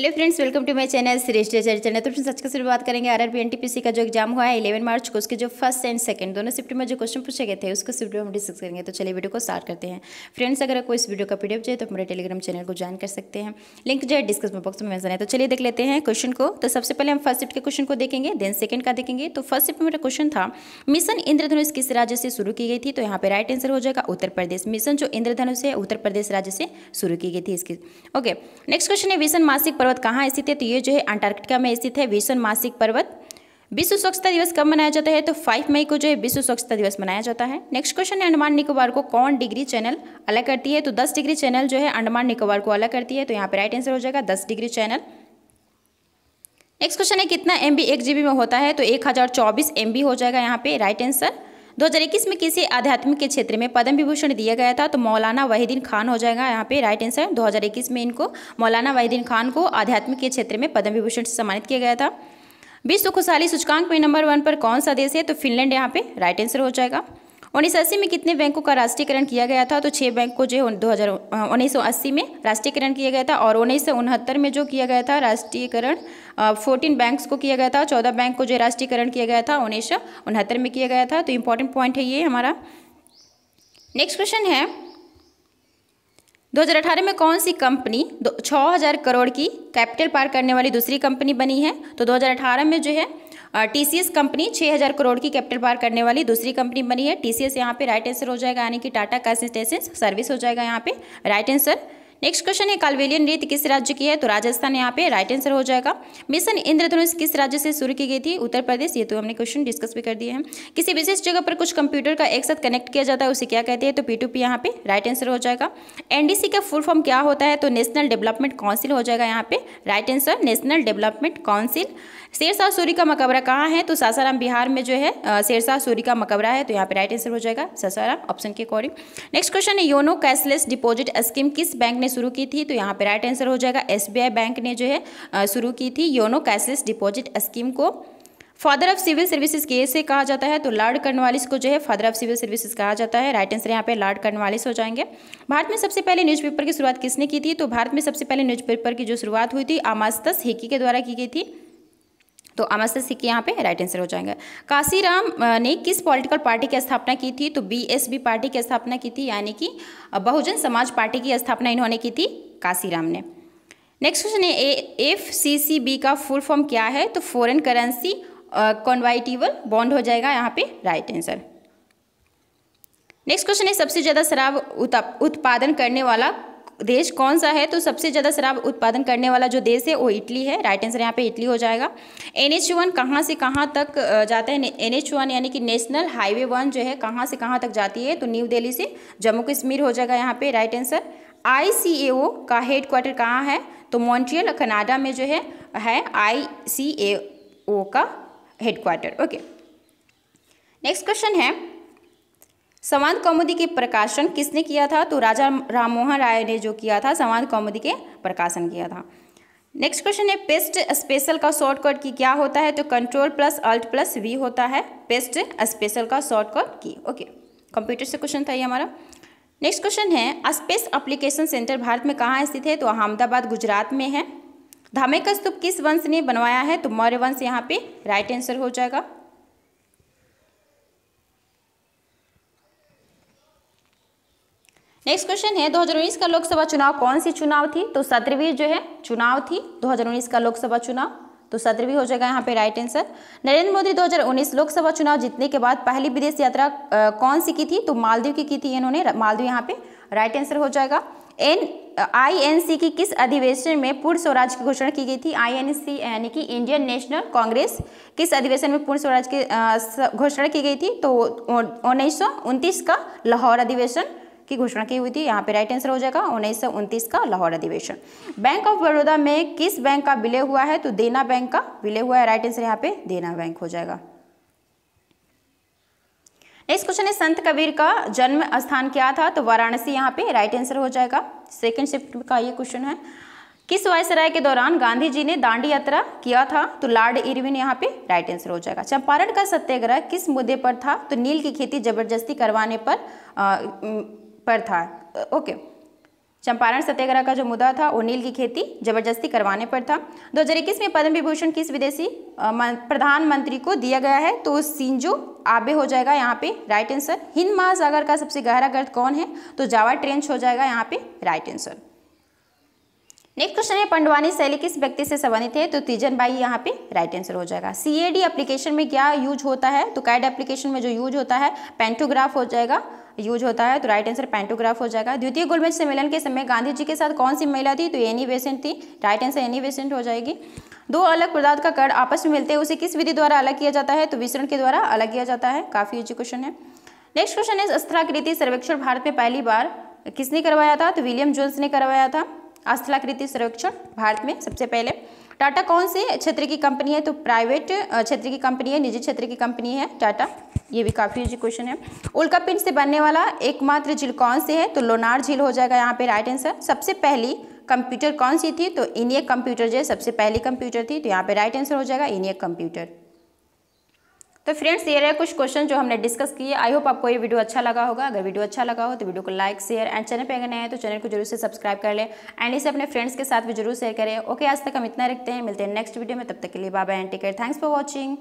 hello friends welcome to my channel series डेजर channel तो friends आज का सिर्फ बात करेंगे आरआरबी एनटीपीसी का जो एग्जाम हुआ है 11 मार्च को उसके जो फर्स्ट एंड सेकंड दोनों शिफ्ट में जो क्वेश्चन पूछे गए थे उसको शिफ्ट में हम डिस्कस करेंगे तो चलिए वीडियो को स्टार्ट करते हैं फ्रेंड्स अगर आपको इस वीडियो का पीडियो चाहिए तो हमारे टेलीग्राम चैनल को ज्वाइन कर सकते हैं लिंक जो है डिस्क्रिप्शन बॉक्स में मैं तो चलिए देख लेते हैं क्वेश्चन को तो सबसे पहले हम फर्स्ट शिफ्ट के क्वेश्चन को देखेंगे देन सेकंड का देखेंगे तो फर्स्ट शिफ्ट में मेरा क्वेश्चन था मिशन इंद्रधनुष किस राज्य से शुरू की गई थी तो यहाँ पर राइट आंसर हो जाएगा उत्तर प्रदेश मिशन जो इंद्रधनुष है उत्तर प्रदेश राज्य से शुरू की गई थी इसकी ओके नेक्स्ट क्वेश्चन है मिशन मासिक पर्वत कहाँ स्थित है तो ये जो है अंटार्कटिका में स्थित है विश्व मासिक पर्वत विश्व स्वच्छता दिवस कब मनाया जाता है तो 5 मई को जो है विश्व स्वच्छता दिवस मनाया जाता है नेक्स्ट क्वेश्चन है अंडमान निकोबार को कौन डिग्री चैनल अलग करती है तो 10 डिग्री चैनल जो है अंडमान निकोबार को अलग करती है तो यहाँ पे राइट आंसर हो जाएगा 10 डिग्री चैनल नेक्स्ट क्वेश्चन है कितना एम बी में होता है तो एक हज़ार हो जाएगा यहाँ पे राइट आंसर 2021 में किसी आध्यात्मिक के क्षेत्र में पद्म विभूषण दिया गया था तो मौलाना वहीदीन खान हो जाएगा यहाँ पे राइट आंसर 2021 में इनको मौलाना वहीदीन खान को आध्यात्मिक के क्षेत्र में पद्म विभूषण से सम्मानित किया गया था विश्व खुशहाली सूचकांक में नंबर वन पर कौन सा देश है तो फिनलैंड यहाँ पे राइट आंसर हो जाएगा उन्नीस में कितने बैंकों का राष्ट्रीयकरण किया गया था तो छः बैंक को जो है दो हज़ार में राष्ट्रीयकरण किया गया था और उन्नीस में जो किया गया था राष्ट्रीयकरण फोर्टीन बैंक्स को किया गया था चौदह बैंक को जो राष्ट्रीयकरण किया गया था उन्नीस में किया गया था तो इम्पोर्टेंट पॉइंट है ये हमारा नेक्स्ट क्वेश्चन है 2018 में कौन सी कंपनी छः हज़ार करोड़ की कैपिटल पार करने वाली दूसरी कंपनी बनी है तो 2018 में जो है टीसीएस कंपनी 6000 करोड़ की कैपिटल पार करने वाली दूसरी कंपनी बनी है टीसीएस यहाँ पे राइट आंसर हो जाएगा यानी कि टाटा कंसिस्टेंसी सर्विस हो जाएगा यहाँ पे राइट आंसर नेक्स्ट क्वेश्चन है कालवेलियन रीत किस राज्य की है तो राजस्थान यहाँ पे राइट आंसर हो जाएगा मिशन इंद्रधनुष किस राज्य से शुरू की गई थी उत्तर प्रदेश ये तो हमने क्वेश्चन डिस्कस भी कर दिए हैं किसी विशेष जगह पर कुछ कंप्यूटर का एक साथ कनेक्ट किया जाता है उसे क्या कहते हैं तो पी टू पी यहाँ पे राइट आंसर हो जाएगा एनडीसी का फुल फॉर्म क्या होता है तो नेशनल डेवलपमेंट काउंसिल हो जाएगा यहाँ पे right answer national development council Shershah Suri का मकबरा कहाँ है तो सासाराम बिहार में जो है शेरशाह सूरी का मकबरा है तो यहाँ पे राइट आंसर हो जाएगा सासाराम ऑप्शन के अकॉर्डिंग नेक्स्ट क्वेश्चन है योनो कैशलेस डिपॉजिट स्कीम किस बैंक ने शुरू की थी तो यहाँ पे राइट आंसर हो जाएगा एसबीआई बैंक ने जो है शुरू की थी योनो कैशलेस डिपॉजिट स्कीम को फादर ऑफ सिविल सर्विसेज के से कहा जाता है तो लॉर्ड कर्नवालिस को जो है फादर ऑफ सिविल सर्विसेज कहा जाता है राइट आंसर यहाँ पे लॉर्ड कर्नवालिस हो जाएंगे भारत में सबसे पहले न्यूज़पेपर की शुरुआत किसने की थी तो भारत में सबसे पहले न्यूज़पेपर की जो शुरुआत हुई थी आमास्तस हेकी के द्वारा की गई थी तो अमरसर सिक्के यहाँ पे राइट आंसर हो जाएंगे काशीराम ने किस पॉलिटिकल पार्टी की स्थापना की थी तो बीएसबी पार्टी की स्थापना की थी यानी कि बहुजन समाज पार्टी की स्थापना इन्होंने की थी काशीराम ने नेक्स्ट क्वेश्चन है एफ सी सी बी का फुल फॉर्म क्या है तो फॉरेन करेंसी कन्वाइटिबल बॉन्ड हो जाएगा यहाँ पे राइट आंसर नेक्स्ट क्वेश्चन है सबसे ज़्यादा शराब उत्पादन करने वाला देश कौन सा है तो सबसे ज़्यादा शराब उत्पादन करने वाला जो देश है वो इटली है राइट आंसर यहाँ पे इटली हो जाएगा एन एच वन कहाँ से कहाँ तक जाता है एन एच वन यानी कि नेशनल हाईवे वन जो है कहाँ से कहाँ तक जाती है तो न्यू दिल्ली से जम्मू कश्मीर हो जाएगा यहाँ पे right answer I C A O का हेड क्वार्टर कहाँ है तो मॉन्ट्रियल कनाडा में जो है है आई सी ए ओ का headquarter okay next question है संवाद कौमुदी के प्रकाशन किसने किया था तो राजा राममोहन राय ने जो किया था संवाद कौमुदी के प्रकाशन किया था नेक्स्ट क्वेश्चन है पेस्ट स्पेशल का शॉर्टकट की क्या होता है तो control plus alt plus V होता है पेस्ट स्पेशल का शॉर्टकट की ओके कंप्यूटर से क्वेश्चन था ये हमारा नेक्स्ट क्वेश्चन है स्पेस अप्लीकेशन सेंटर भारत में कहाँ स्थित है तो अहमदाबाद गुजरात में है धामे का स्तूप किस वंश ने बनवाया है तो मौर्य वंश यहाँ पे राइट आंसर हो जाएगा नेक्स्ट क्वेश्चन है 2019 का लोकसभा चुनाव कौन सी चुनाव थी तो सत्रहवीं जो है चुनाव थी 2019 का लोकसभा चुनाव तो सत्रहवीं हो जाएगा यहाँ पे राइट आंसर नरेंद्र मोदी 2019 लोकसभा चुनाव जीतने के बाद पहली विदेश यात्रा कौन सी की थी तो मालदीव की की थी इन्होंने मालदीव यहाँ पे राइट आंसर हो जाएगा एन आई एन सी की किस अधिवेशन में पूर्ण स्वराज की घोषणा की गई थी आई एन सी यानी कि इंडियन नेशनल कांग्रेस किस अधिवेशन में पूर्ण स्वराज की घोषणा की गई थी तो उन्नीस का लाहौर अधिवेशन की घोषणा की हुई थी यहाँ पे राइट आंसर हो जाएगा उन्नीस का लाहौर अधिवेशन बैंक ऑफ बड़ौदा में किस बैंक का विलय हुआ है तो देना बैंक का विलय हुआ है राइट आंसर यहाँ पे देना बैंक हो जाएगा नेक्स्ट क्वेश्चन है संत कबीर का जन्म स्थान क्या था तो वाराणसी यहाँ पे राइट आंसर हो जाएगा सेकंड शिफ्ट का ये क्वेश्चन है किस वायसराय के दौरान गांधी जी ने दांडी यात्रा किया था तो लॉर्ड इरविन यहाँ पे राइट आंसर हो जाएगा चंपारण का सत्याग्रह किस मुद्दे पर था तो नील की खेती जबरदस्ती करवाने पर आ, पर था ओके चंपारण सत्याग्रह का जो मुद्दा था ओनील की खेती जबरदस्ती करवाने पर था 2021 में पद्म विभूषण किस विदेशी प्रधानमंत्री को दिया गया है तो सिंजो आबे हो जाएगा यहाँ पे राइट आंसर हिंद महासागर का सबसे गहरा गर्द कौन है तो जावा ट्रेंच हो जाएगा यहाँ पे राइट आंसर नेक्स्ट क्वेश्चन है पंडवानी शैली किस व्यक्ति से संबंधित है तो तीजन बाई यहाँ पे राइट आंसर हो जाएगा सीएडी एप्लीकेशन में क्या यूज होता है तो कैड एप्लीकेशन में जो यूज होता है पेंटोग्राफ हो जाएगा यूज होता है तो राइट आंसर पेंटोग्राफ हो जाएगा द्वितीय गोलमेज सम्मेलन के समय गांधी जी के साथ कौन सी महिला थी तो एनी वेसेंट e थी राइट आंसर एनी वेसेंट हो जाएगी दो अलग पदार्थ का कर आपस में मिलते हैं उसे किस विधि द्वारा अलग किया जाता है तो विसरण के द्वारा अलग किया जाता है काफी ईजी क्वेश्चन है नेक्स्ट क्वेश्चन है अस्त्राकृति सर्वेक्षण भारत में पहली बार किसने करवाया था तो विलियम जोन्स ने करवाया था अस्थलाकृति सर्वेक्षण भारत में सबसे पहले टाटा कौन से क्षेत्र की कंपनी है तो प्राइवेट क्षेत्र की कंपनी है निजी क्षेत्र की कंपनी है टाटा ये भी काफ़ी इजी क्वेश्चन है उल्का पिंड से बनने वाला एकमात्र झील कौन से है तो लोनार झील हो जाएगा यहाँ पे राइट आंसर सबसे पहली कंप्यूटर कौन सी थी तो इनियक कंप्यूटर जो सबसे पहली कंप्यूटर थी तो यहाँ पे राइट आंसर हो जाएगा इनियक कंप्यूटर तो फ्रेंड्स ये रहे कुछ क्वेश्चन जो हमने डिस्कस किए आई होप आपको ये वीडियो अच्छा लगा होगा अगर वीडियो अच्छा लगा हो तो वीडियो को लाइक शेयर एंड चैनल पे अगर नए हैं तो चैनल को जरूर से सब्सक्राइब कर लें एंड इसे अपने फ्रेंड्स के साथ भी जरूर शेयर करें ओके आज तक हम इतना रखते हैं मिलते हैं नेक्स्ट वीडियो में तब तक के लिए बाबा एंड टिकेट थैंक्स फॉर वॉचिंग